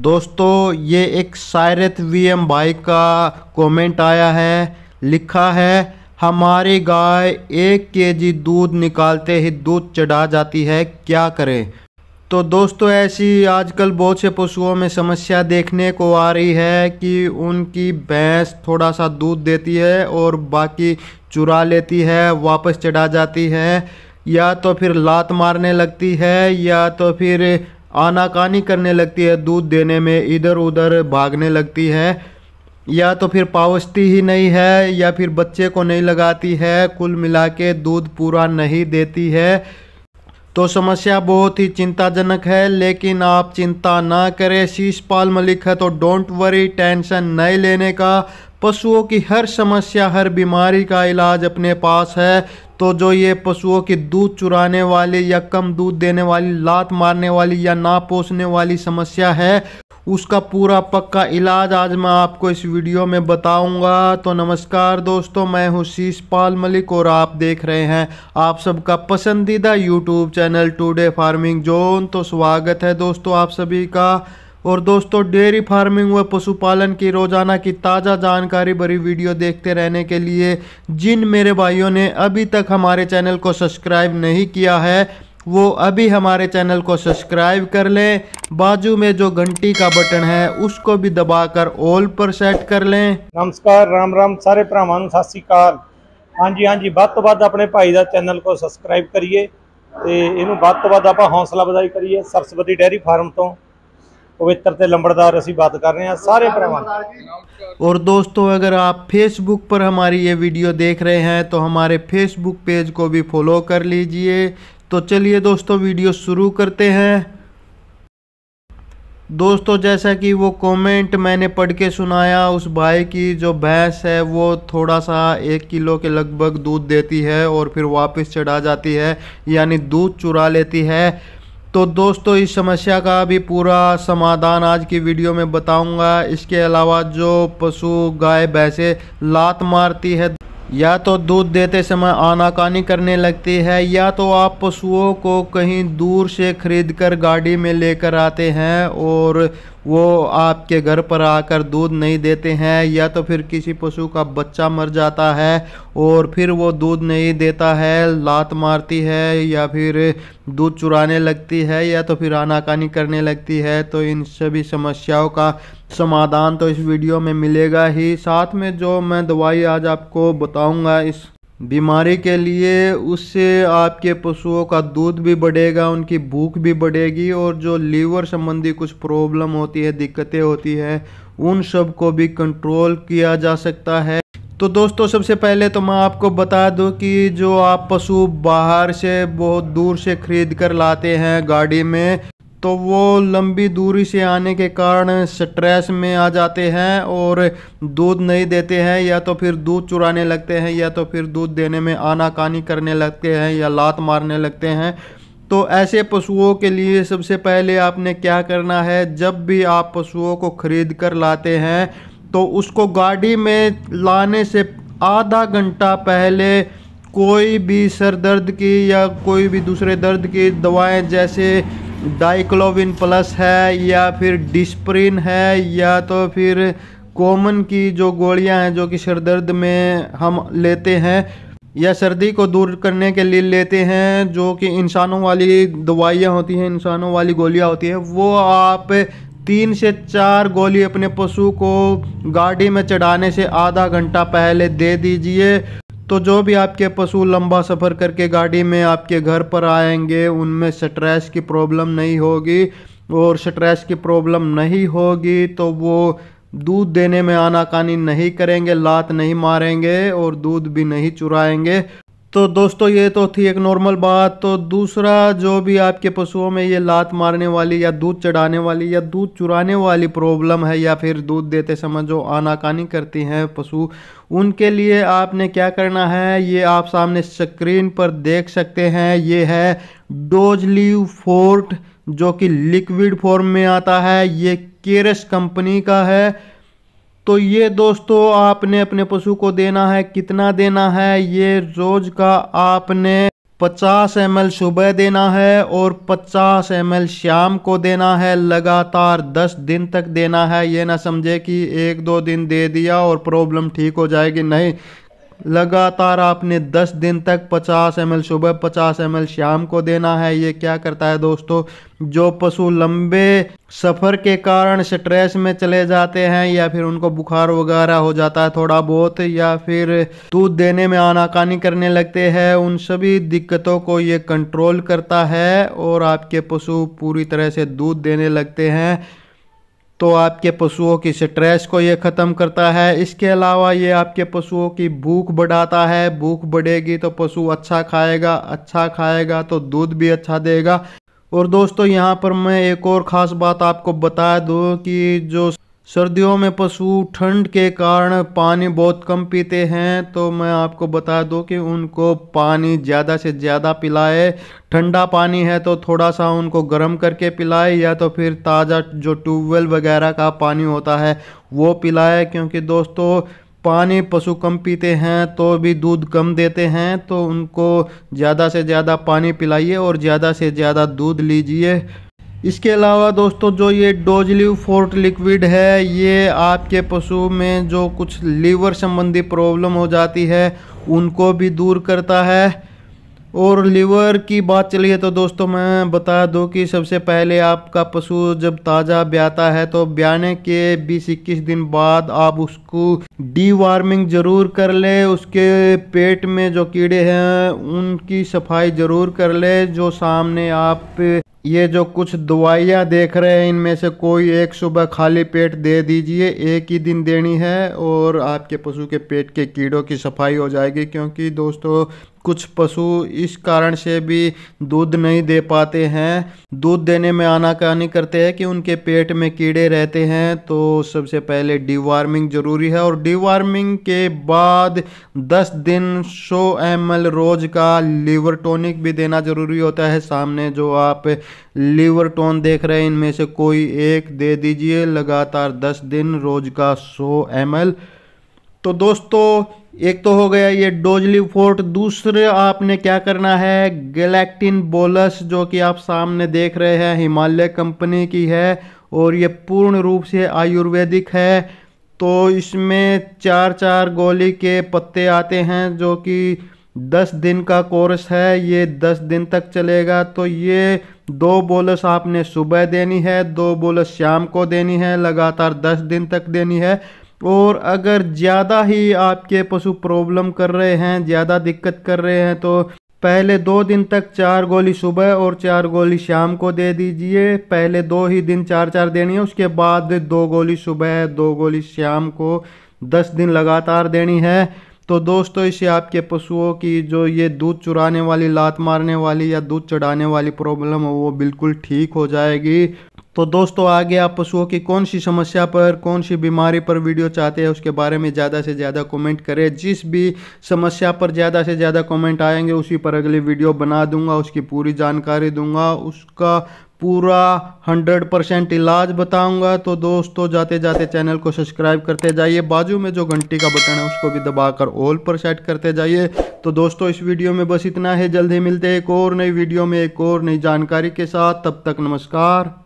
दोस्तों ये एक शायरत वी एम भाई का कमेंट आया है लिखा है हमारी गाय एक केजी दूध निकालते ही दूध चढ़ा जाती है क्या करें तो दोस्तों ऐसी आजकल बहुत से पशुओं में समस्या देखने को आ रही है कि उनकी भैंस थोड़ा सा दूध देती है और बाकी चुरा लेती है वापस चढ़ा जाती है या तो फिर लात मारने लगती है या तो फिर आनाकानी करने लगती है दूध देने में इधर उधर भागने लगती है या तो फिर पावस्ती ही नहीं है या फिर बच्चे को नहीं लगाती है कुल मिला के दूध पूरा नहीं देती है तो समस्या बहुत ही चिंताजनक है लेकिन आप चिंता ना करें शीशपाल मलिक है तो डोंट वरी टेंशन नहीं लेने का पशुओं की हर समस्या हर बीमारी का इलाज अपने पास है तो जो ये पशुओं की दूध चुराने वाली या कम दूध देने वाली लात मारने वाली या ना पोसने वाली समस्या है उसका पूरा पक्का इलाज आज मैं आपको इस वीडियो में बताऊंगा तो नमस्कार दोस्तों मैं हूं शीश पाल मलिक और आप देख रहे हैं आप सबका पसंदीदा YouTube channel today farming zone तो स्वागत है दोस्तों आप सभी का और दोस्तों डेयरी फार्मिंग व पशुपालन की रोज़ाना की ताज़ा जानकारी भरी वीडियो देखते रहने के लिए जिन मेरे भाइयों ने अभी तक हमारे चैनल को सब्सक्राइब नहीं किया है वो अभी हमारे चैनल को सब्सक्राइब कर लें बाजू में जो घंटी का बटन है उसको भी दबाकर ऑल पर सेट कर लें नमस्कार राम राम सारे भ्रावान ਨੂੰ ਸਤਿ ਸ੍ਰੀ ਅਕਾਲ ਹਾਂਜੀ ਹਾਂਜੀ ਵੱਧ ਤੋਂ ਵੱਧ ਆਪਣੇ ਭਾਈ ਦਾ ਚੈਨਲ ਕੋ ਸਬਸਕ੍ਰਾਈਬ ਕਰੀਏ ਤੇ ਇਹਨੂੰ ਵੱਧ ਤੋਂ ਵੱਧ ਆਪਾਂ ਹੌਸਲਾ ਵਧਾਈ ਕਰੀਏ ਸਰਸਵਤੀ ਡੈਰੀ ਫਾਰਮ ਤੋਂ पवित्र से लंबड़दार अभी बात कर रहे हैं सारे भ्रावान और दोस्तों अगर आप फेसबुक पर हमारी ये वीडियो देख रहे हैं तो हमारे फेसबुक पेज को भी फॉलो कर लीजिए तो चलिए दोस्तों वीडियो शुरू करते हैं दोस्तों जैसा कि वो कमेंट मैंने पढ़ के सुनाया उस भाई की जो भैंस है वो थोड़ा सा एक किलो के लगभग दूध देती है और फिर वापस चढ़ा जाती है यानी दूध चुरा लेती है तो दोस्तों इस समस्या का भी पूरा समाधान आज की वीडियो में बताऊंगा इसके अलावा जो पशु गाय भैंसे लात मारती है या तो दूध देते समय आनाकानी करने लगती है या तो आप पशुओं को कहीं दूर से खरीद कर गाड़ी में लेकर आते हैं और वो आपके घर पर आकर दूध नहीं देते हैं या तो फिर किसी पशु का बच्चा मर जाता है और फिर वो दूध नहीं देता है लात मारती है या फिर दूध चुराने लगती है या तो फिर आनाकानी करने लगती है तो इन सभी समस्याओं का समाधान तो इस वीडियो में मिलेगा ही साथ में जो मैं दवाई आज आपको बताऊंगा इस बीमारी के लिए उससे आपके पशुओं का दूध भी बढ़ेगा उनकी भूख भी बढ़ेगी और जो लीवर संबंधी कुछ प्रॉब्लम होती है दिक्कतें होती है उन सब को भी कंट्रोल किया जा सकता है तो दोस्तों सबसे पहले तो मैं आपको बता दूं कि जो आप पशु बाहर से बहुत दूर से खरीद कर लाते हैं गाड़ी में तो वो लंबी दूरी से आने के कारण स्ट्रेस में आ जाते हैं और दूध नहीं देते हैं या तो फिर दूध चुराने लगते हैं या तो फिर दूध देने में आनाकानी करने लगते हैं या लात मारने लगते हैं तो ऐसे पशुओं के लिए सबसे पहले आपने क्या करना है जब भी आप पशुओं को ख़रीद कर लाते हैं तो उसको गाड़ी में लाने से आधा घंटा पहले कोई भी सर दर्द की या कोई भी दूसरे दर्द की दवाएं जैसे डाइक्लोविन प्लस है या फिर डिस्प्रिन है या तो फिर कॉमन की जो गोलियां हैं जो कि सर दर्द में हम लेते हैं या सर्दी को दूर करने के लिए लेते हैं जो कि इंसानों वाली दवाइयाँ होती हैं इंसानों वाली गोलियाँ होती हैं वो आप तीन से चार गोली अपने पशु को गाड़ी में चढ़ाने से आधा घंटा पहले दे दीजिए तो जो भी आपके पशु लंबा सफ़र करके गाड़ी में आपके घर पर आएंगे उनमें स्ट्रेस की प्रॉब्लम नहीं होगी और स्ट्रेस की प्रॉब्लम नहीं होगी तो वो दूध देने में आनाकानी नहीं करेंगे लात नहीं मारेंगे और दूध भी नहीं चुराएंगे तो दोस्तों ये तो थी एक नॉर्मल बात तो दूसरा जो भी आपके पशुओं में ये लात मारने वाली या दूध चढ़ाने वाली या दूध चुराने वाली प्रॉब्लम है या फिर दूध देते समय जो आनाकानी करती हैं पशु उनके लिए आपने क्या करना है ये आप सामने स्क्रीन पर देख सकते हैं ये है डोजलीव फोर्ट जो कि लिक्विड फॉर्म में आता है ये केरस कंपनी का है तो ये दोस्तों आपने अपने पशु को देना है कितना देना है ये रोज का आपने 50 एम सुबह देना है और 50 एम शाम को देना है लगातार 10 दिन तक देना है ये ना समझे कि एक दो दिन दे दिया और प्रॉब्लम ठीक हो जाएगी नहीं लगातार आपने 10 दिन तक 50 एम सुबह 50 एम शाम को देना है ये क्या करता है दोस्तों जो पशु लंबे सफ़र के कारण स्ट्रेस में चले जाते हैं या फिर उनको बुखार वगैरह हो जाता है थोड़ा बहुत या फिर दूध देने में आनाकानी करने लगते हैं उन सभी दिक्कतों को ये कंट्रोल करता है और आपके पशु पूरी तरह से दूध देने लगते हैं तो आपके पशुओं की स्ट्रेस को ये ख़त्म करता है इसके अलावा ये आपके पशुओं की भूख बढ़ाता है भूख बढ़ेगी तो पशु अच्छा खाएगा अच्छा खाएगा तो दूध भी अच्छा देगा और दोस्तों यहाँ पर मैं एक और ख़ास बात आपको बता दूँ कि जो सर्दियों में पशु ठंड के कारण पानी बहुत कम पीते हैं तो मैं आपको बता दूं कि उनको पानी ज़्यादा से ज़्यादा पिलाए ठंडा पानी है तो थोड़ा सा उनको गर्म करके पिलाए या तो फिर ताज़ा जो ट्यूबवेल वगैरह का पानी होता है वो पिलाए क्योंकि दोस्तों पानी पशु कम पीते हैं तो भी दूध कम देते हैं तो उनको ज़्यादा से ज़्यादा पानी पिलाइए और ज़्यादा से ज़्यादा दूध लीजिए इसके अलावा दोस्तों जो ये डोजलिव फोर्ट लिक्विड है ये आपके पशु में जो कुछ लीवर संबंधी प्रॉब्लम हो जाती है उनको भी दूर करता है और लीवर की बात चलिए तो दोस्तों मैं बता दूं कि सबसे पहले आपका पशु जब ताज़ा ब्याता है तो ब्याने के 20-21 दिन बाद आप उसको डीवार्मिंग ज़रूर कर ले उसके पेट में जो कीड़े हैं उनकी सफाई ज़रूर कर ले जो सामने आप ये जो कुछ दवाइयाँ देख रहे हैं इनमें से कोई एक सुबह खाली पेट दे दीजिए एक ही दिन देनी है और आपके पशु के पेट के कीड़ों की सफाई हो जाएगी क्योंकि दोस्तों कुछ पशु इस कारण से भी दूध नहीं दे पाते हैं दूध देने में आनाकानी करते हैं कि उनके पेट में कीड़े रहते हैं तो सबसे पहले डीवार्मिंग ज़रूरी है और डीवार्मिंग के बाद 10 दिन 100 एम रोज़ का लीवर टॉनिक भी देना ज़रूरी होता है सामने जो आप लीवर टोन देख रहे हैं इनमें से कोई एक दे दीजिए लगातार दस दिन रोज़ का सौ एम तो दोस्तों एक तो हो गया ये डोजली फोर्ट दूसरे आपने क्या करना है गैलेक्टिन बोलस जो कि आप सामने देख रहे हैं हिमालय कंपनी की है और ये पूर्ण रूप से आयुर्वेदिक है तो इसमें चार चार गोली के पत्ते आते हैं जो कि दस दिन का कोर्स है ये दस दिन तक चलेगा तो ये दो बोलस आपने सुबह देनी है दो बोलस शाम को देनी है लगातार दस दिन तक देनी है और अगर ज़्यादा ही आपके पशु प्रॉब्लम कर रहे हैं ज़्यादा दिक्कत कर रहे हैं तो पहले दो दिन तक चार गोली सुबह और चार गोली शाम को दे दीजिए पहले दो ही दिन चार चार देनी है उसके बाद दो गोली सुबह दो गोली शाम को दस दिन लगातार देनी है तो दोस्तों इसे आपके पशुओं की जो ये दूध चुराने वाली लात मारने वाली या दूध चढ़ाने वाली प्रॉब्लम हो वो बिल्कुल ठीक हो जाएगी तो दोस्तों आगे आप पशुओं की कौन सी समस्या पर कौन सी बीमारी पर वीडियो चाहते हैं उसके बारे में ज़्यादा से ज़्यादा कमेंट करें जिस भी समस्या पर ज़्यादा से ज़्यादा कमेंट आएंगे उसी पर अगली वीडियो बना दूंगा उसकी पूरी जानकारी दूंगा उसका पूरा 100 परसेंट इलाज बताऊंगा तो दोस्तों जाते जाते चैनल को सब्सक्राइब करते जाइए बाजू में जो घंटी का बटन है उसको भी दबाकर ऑल पर सेट करते जाइए तो दोस्तों इस वीडियो में बस इतना है जल्द ही मिलते हैं एक और नई वीडियो में एक और नई जानकारी के साथ तब तक नमस्कार